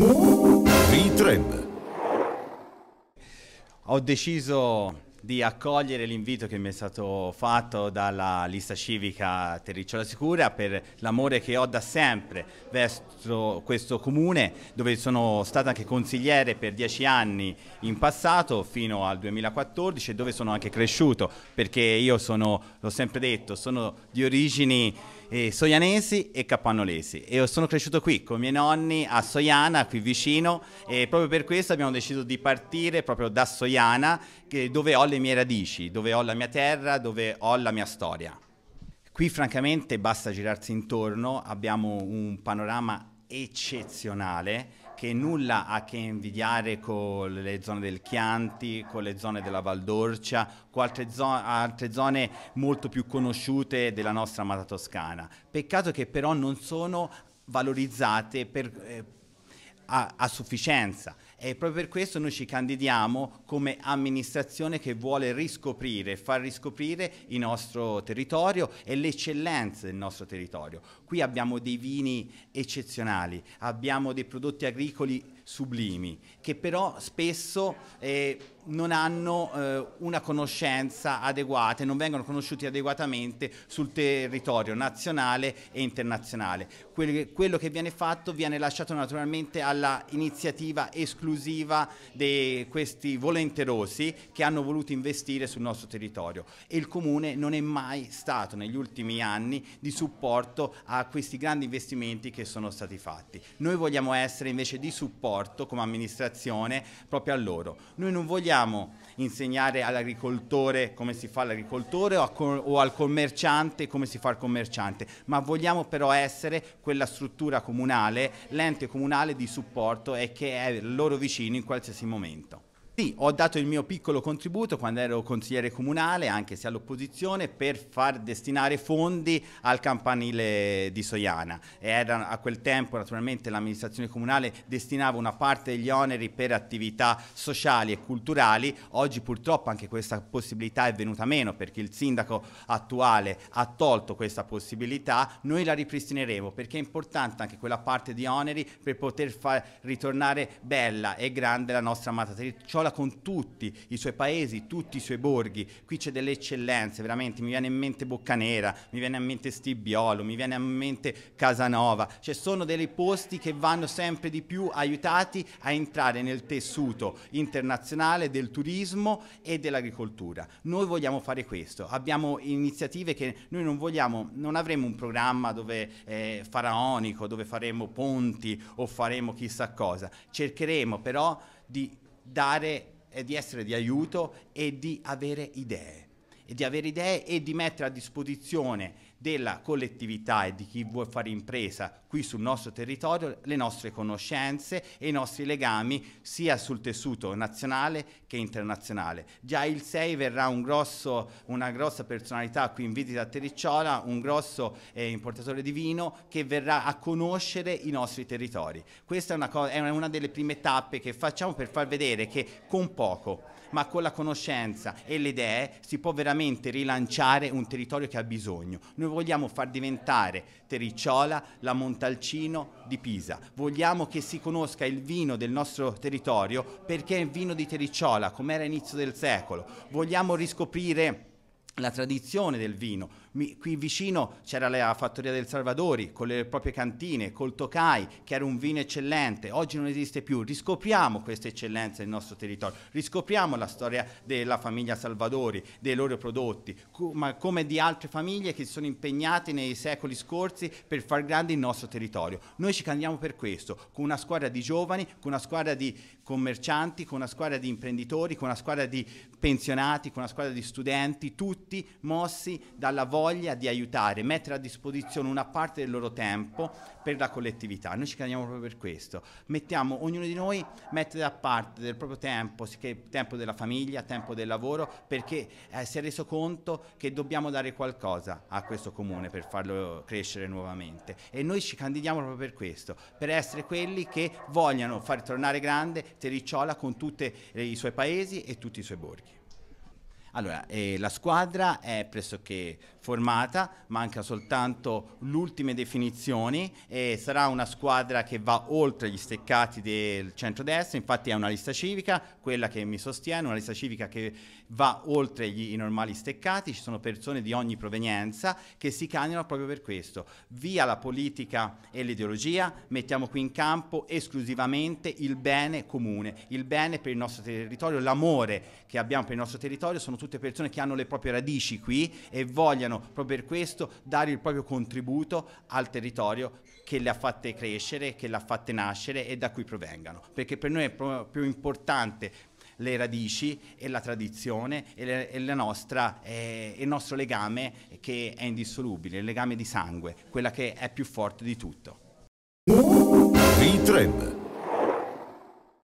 V-Trend. Ho deciso di accogliere l'invito che mi è stato fatto dalla lista civica Terricciola Sicura per l'amore che ho da sempre verso questo comune dove sono stata anche consigliere per dieci anni in passato fino al 2014 e dove sono anche cresciuto perché io sono, l'ho sempre detto, sono di origini eh, soianesi e capannolesi e sono cresciuto qui con i miei nonni a Soiana, qui vicino e proprio per questo abbiamo deciso di partire proprio da Soiana che, dove ho le mie radici, dove ho la mia terra, dove ho la mia storia. Qui francamente basta girarsi intorno, abbiamo un panorama eccezionale che nulla ha a che invidiare con le zone del Chianti, con le zone della Valdorcia, con altre, zo altre zone molto più conosciute della nostra amata Toscana. Peccato che però non sono valorizzate per, eh, a, a sufficienza e proprio per questo noi ci candidiamo come amministrazione che vuole riscoprire, far riscoprire il nostro territorio e le eccellenze del nostro territorio. Qui abbiamo dei vini eccezionali, abbiamo dei prodotti agricoli sublimi che però spesso... Eh, non hanno eh, una conoscenza adeguata e non vengono conosciuti adeguatamente sul territorio nazionale e internazionale. Quelle, quello che viene fatto viene lasciato naturalmente alla iniziativa esclusiva di questi volenterosi che hanno voluto investire sul nostro territorio e il comune non è mai stato negli ultimi anni di supporto a questi grandi investimenti che sono stati fatti. Noi vogliamo essere invece di supporto come amministrazione proprio a loro. Noi non vogliamo possiamo insegnare all'agricoltore come si fa l'agricoltore o, o, al commerciante come si fa il commerciante, ma vogliamo però essere quella struttura comunale, l'ente comunale di supporto e che è loro vicino in qualsiasi momento. Sì, ho dato il mio piccolo contributo quando ero consigliere comunale, anche se all'opposizione, per far destinare fondi al campanile di Soiana. Era, a quel tempo naturalmente l'amministrazione comunale destinava una parte degli oneri per attività sociali e culturali, oggi purtroppo anche questa possibilità è venuta meno perché il sindaco attuale ha tolto questa possibilità, noi la ripristineremo perché è importante anche quella parte di oneri per poter far ritornare bella e grande la nostra amata territorio Angola con tutti i suoi paesi, tutti i suoi borghi, qui c'è delle eccellenze, veramente, mi viene in mente Boccanera, mi viene in mente Stibiolo, mi viene in mente Casanova, cioè sono dei posti che vanno sempre di più aiutati a entrare nel tessuto internazionale del turismo e dell'agricoltura. Noi vogliamo fare questo, abbiamo iniziative che noi non vogliamo, non avremo un programma dove eh, faraonico, dove faremo ponti o faremo chissà cosa, cercheremo però di dare e eh, di essere di aiuto e di avere idee e di avere idee e di mettere a disposizione della collettività e di chi vuole fare impresa qui sul nostro territorio, le nostre conoscenze e i nostri legami sia sul tessuto nazionale che internazionale. Già il 6 verrà un grosso, una grossa personalità qui in visita a Terricciola, un grosso eh, importatore di vino che verrà a conoscere i nostri territori. Questa è una, è una delle prime tappe che facciamo per far vedere che con poco, ma con la conoscenza e le idee si può veramente rilanciare un territorio che ha bisogno. Noi noi vogliamo far diventare Terricciola la Montalcino di Pisa. Vogliamo che si conosca il vino del nostro territorio perché è il vino di Terricciola, come era all'inizio del secolo. Vogliamo riscoprire la tradizione del vino, mi, qui vicino c'era la fattoria del Salvadori con le proprie cantine, col Tokai, che era un vino eccellente, oggi non esiste più. Riscopriamo queste eccellenze nel nostro territorio, riscopriamo la storia della famiglia Salvadori, dei loro prodotti, co- ma come di altre famiglie che si sono impegnate nei secoli scorsi per far grande il nostro territorio. Noi ci candiamo per questo, con una squadra di giovani, con una squadra di commercianti, con una squadra di imprenditori, con una squadra di pensionati, con una squadra di studenti, tutti mossi dalla voglia voglia di aiutare, mettere a disposizione una parte del loro tempo per la collettività. Noi ci crediamo proprio per questo. Mettiamo, ognuno di noi mette da parte del proprio tempo, tempo della famiglia, tempo del lavoro, perché eh, si è reso conto che dobbiamo dare qualcosa a questo comune per farlo crescere nuovamente. E noi ci candidiamo proprio per questo, per essere quelli che vogliono far tornare grande Tericciola con tutti i suoi paesi e tutti i suoi borghi. Allora, eh, la squadra è pressoché formata, manca soltanto le ultime definizioni e sarà una squadra che va oltre gli steccati del centro-destra, infatti è una lista civica, quella che mi sostiene, una lista civica che va oltre gli, i normali steccati, ci sono persone di ogni provenienza che si candidano proprio per questo. Via la politica e l'ideologia, mettiamo qui in campo esclusivamente il bene comune, il bene per il nostro territorio, l'amore che abbiamo per il nostro territorio, sono tutti tutte persone che hanno le proprie radici qui e vogliono proprio per questo dare il proprio contributo al territorio che le ha fatte crescere, che le ha fatte nascere e da cui provengano. Perché per noi è proprio importante le radici e la tradizione e, le, e la nostra, eh, il nostro legame che è indissolubile, il legame di sangue, quella che è più forte di tutto.